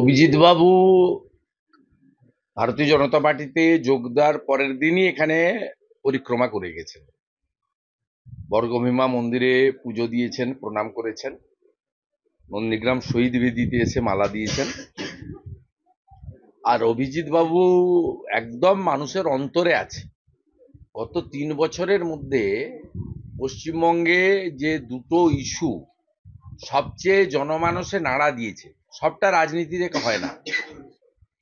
অভিজিৎ বাবু ভারতীয় জনতা পার্টিতে যোগদার পরের দিনই এখানে পরিক্রমা করে গেছেন বর্গভীমা মন্দিরে পুজো দিয়েছেন প্রণাম করেছেন নন্দীগ্রাম শহীদ বেদি দিয়েছে মালা দিয়েছেন আর অভিজিৎ বাবু একদম মানুষের অন্তরে আছে গত তিন বছরের মধ্যে পশ্চিমবঙ্গে যে দুটো ইস্যু সবচেয়ে জনমানসে নাড়া দিয়েছে সবটা রাজনীতি থেকে হয় না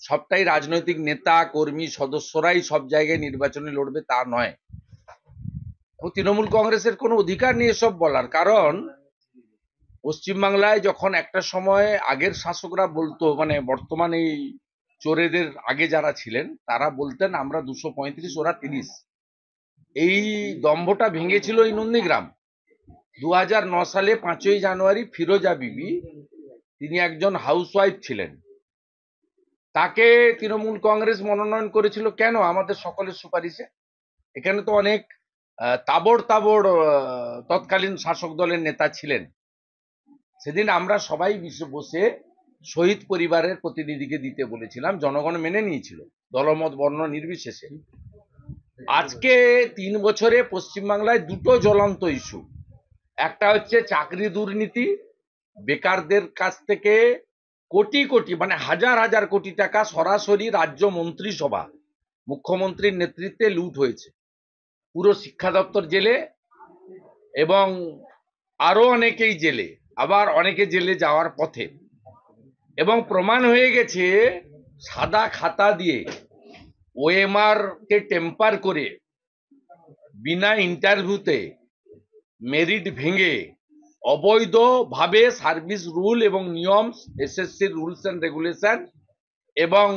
সবটাই রাজনৈতিক নেতা কর্মী সদস্যরাই সব জায়গায় নির্বাচনে লড়বে তা নয় তৃণমূল কংগ্রেসের কোনো অধিকার নিয়ে সব বলার কারণ পশ্চিমবাংলায় যখন একটা সময় আগের শাসকরা বলতো মানে বর্তমান এই চোরেদের আগে যারা ছিলেন তারা বলতেন আমরা দুশো পঁয়ত্রিশ ওরা তিরিশ এই দম্ভটা ভেঙেছিল এই নন্দীগ্রাম দু সালে পাঁচই জানুয়ারি ফিরোজা বিবি তিনি একজন হাউসওয়াইফ ছিলেন তাকে তৃণমূল কংগ্রেস মনোনয়ন করেছিল কেন আমাদের সকলের সুপারিশে এখানে তো অনেক তাবড় তাবড় তৎকালীন শাসক দলের নেতা ছিলেন সেদিন আমরা সবাই বসে শহীদ পরিবারের প্রতিনিধিকে দিতে বলেছিলাম জনগণ মেনে নিয়েছিল দলমত বর্ণ নির্বিশেষে আজকে তিন বছরে পশ্চিমবাংলায় দুটো জ্বলন্ত ইস্যু একটা হচ্ছে চাকরি দুর্নীতি বেকারদের কাছ থেকে কোটি কোটি মানে হাজার হাজার কোটি টাকা সরাসরি রাজ্য মন্ত্রিসভা মুখ্যমন্ত্রীর নেতৃত্বে লুট হয়েছে পুরো শিক্ষা দপ্তর জেলে এবং আরও অনেকেই জেলে আবার অনেকে জেলে যাওয়ার পথে এবং প্রমাণ হয়ে গেছে সাদা খাতা দিয়ে ওএমআর কে টেম্পার করে বিনা ইন্টারভিউতে মেরিট ভেঙে অবৈধভাবে সার্ভিস রুল এবং নিয়ম এসএসসির রুলস অ্যান্ড রেগুলেশন এবং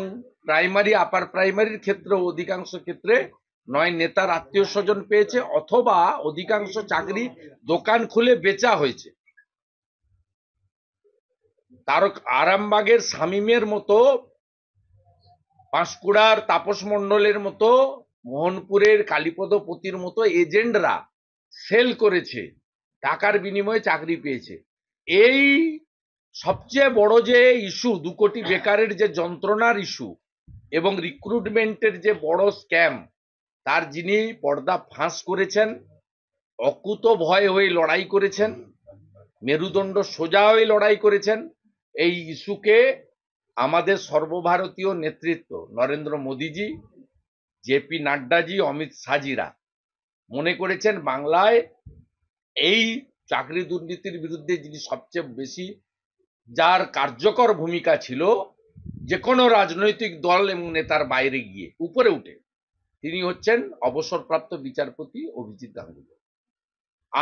প্রাইমারি আপার প্রাইমারির ক্ষেত্রে অধিকাংশ ক্ষেত্রে নয় নেতার আত্মীয় স্বজন পেয়েছে অথবা অধিকাংশ চাকরি দোকান খুলে বেচা হয়েছে তারক আরামবাগের শামিমের মতো পাঁশকুড়ার তাপস মণ্ডলের মতো মোহনপুরের কালীপদপতির মতো এজেন্টরা সেল করেছে টাকার বিনিময়ে চাকরি পেয়েছে এই সবচেয়ে বড় যে ইস্যু দু কোটি বেকারের যে যন্ত্রণার ইস্যু এবং রিক্রুটমেন্টের যে বড় স্ক্যাম তার যিনি পর্দা ফাঁস করেছেন অকুত ভয় হয়ে লড়াই করেছেন মেরুদণ্ড সোজা হয়ে লড়াই করেছেন এই ইস্যুকে আমাদের সর্বভারতীয় নেতৃত্ব নরেন্দ্র মোদীজি জেপি নাড্ডাজি অমিত সাজিরা মনে করেছেন বাংলায় এই চাকরি দুর্নীতির বিরুদ্ধে যিনি সবচেয়ে বেশি যার কার্যকর ভূমিকা ছিল যে কোনো রাজনৈতিক দল এবং নেতার বাইরে গিয়ে উপরে উঠে তিনি হচ্ছেন অবসরপ্রাপ্ত বিচারপতি অভিজিৎ গাঙ্গুলি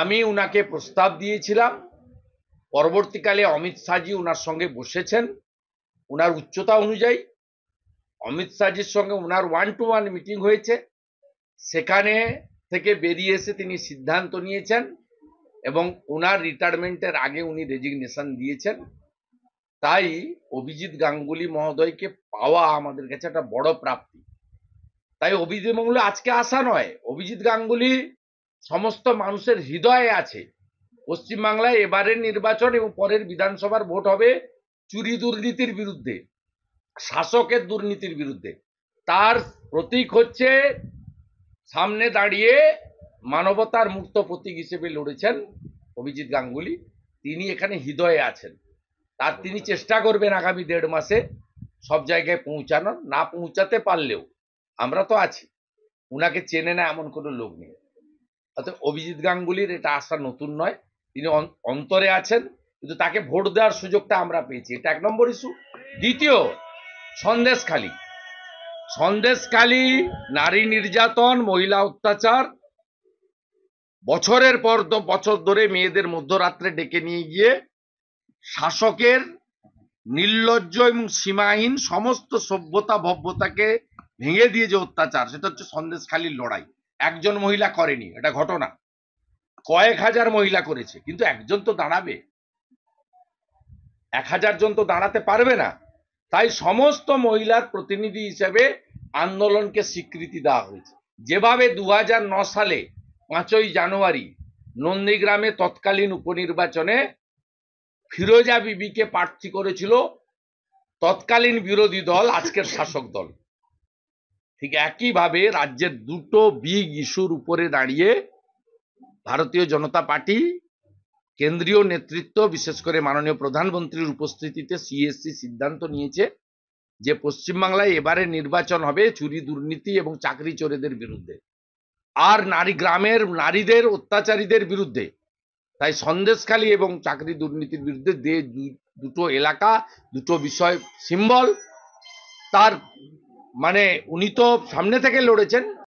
আমি উনাকে প্রস্তাব দিয়েছিলাম পরবর্তীকালে অমিত শাহজি ওনার সঙ্গে বসেছেন ওনার উচ্চতা অনুযায়ী অমিত শাহজির সঙ্গে ওনার ওয়ান টু ওয়ান মিটিং হয়েছে সেখানে থেকে বেরিয়ে এসে তিনি সিদ্ধান্ত নিয়েছেন এবং ওনার রিটায়ারমেন্টের আগে উনি রেজিগনেশন দিয়েছেন তাই অভিজিৎ গাঙ্গুলি মহোদয়কে পাওয়া আমাদের কাছে একটা বড় প্রাপ্তি তাই অভিজিৎ গাঙ্গুলি আজকে আসা নয় অভিজিৎ গাঙ্গুলি সমস্ত মানুষের হৃদয়ে আছে পশ্চিমবাংলায় এবারের নির্বাচন এবং পরের বিধানসভার ভোট হবে চুরি দুর্নীতির বিরুদ্ধে শাসকের দুর্নীতির বিরুদ্ধে তার প্রতীক হচ্ছে সামনে দাঁড়িয়ে মানবতার মুক্ত প্রতীক হিসেবে লড়েছেন অভিজিৎ গাঙ্গুলি তিনি এখানে হৃদয়ে আছেন তার তিনি চেষ্টা করবেন আগামী দেড় মাসে সব জায়গায় পৌঁছানোর না পৌঁছাতে পারলেও আমরা তো আছি উনাকে চেনে না এমন কোনো লোক নেই অর্থাৎ অভিজিৎ গাঙ্গুলির এটা আসা নতুন নয় তিনি অন্তরে আছেন কিন্তু তাকে ভোট দেওয়ার সুযোগটা আমরা পেয়েছি এটা এক নম্বর ইস্যু দ্বিতীয় সন্দেশখালী সন্দেশকালী নারী নির্যাতন মহিলা অত্যাচার বছরের পর বছর ধরে মেয়েদের মধ্যরাত্রে ডেকে নিয়ে গিয়ে শাসকের নির্লজ্জ এবং সীমাহীন সমস্ত সভ্যতা ভব্যতাকে ভেঙে দিয়ে যে অত্যাচার সেটা হচ্ছে সন্দেশখালির লড়াই একজন মহিলা করেনি এটা ঘটনা কয়েক হাজার মহিলা করেছে কিন্তু একজন তো দাঁড়াবে এক হাজার জন তো দাঁড়াতে পারবে না তাই সমস্ত মহিলার প্রতিনিধি হিসেবে আন্দোলনকে স্বীকৃতি দেওয়া হয়েছে যেভাবে দু সালে পাঁচই জানুয়ারি নন্দীগ্রামে তৎকালীন উপনির্বাচনে ফিরোজা বিবিকে প্রার্থী করেছিল তৎকালীন বিরোধী দল আজকের শাসক দল ঠিক একইভাবে রাজ্যের দুটো বিগ ইস্যুর উপরে দাঁড়িয়ে ভারতীয় জনতা পার্টি কেন্দ্রীয় নেতৃত্ব বিশেষ করে মাননীয় প্রধানমন্ত্রীর উপস্থিতিতে সিএসসি সিদ্ধান্ত নিয়েছে যে পশ্চিমবাংলায় এবারে নির্বাচন হবে চুরি দুর্নীতি এবং চাকরি চোরেদের বিরুদ্ধে আর নারী গ্রামের নারীদের অত্যাচারীদের বিরুদ্ধে তাই সন্দেশখালী এবং চাকরি দুর্নীতির বিরুদ্ধে দে দুটো এলাকা দুটো বিষয় সিম্বল তার মানে উনি তো সামনে থেকে লড়েছেন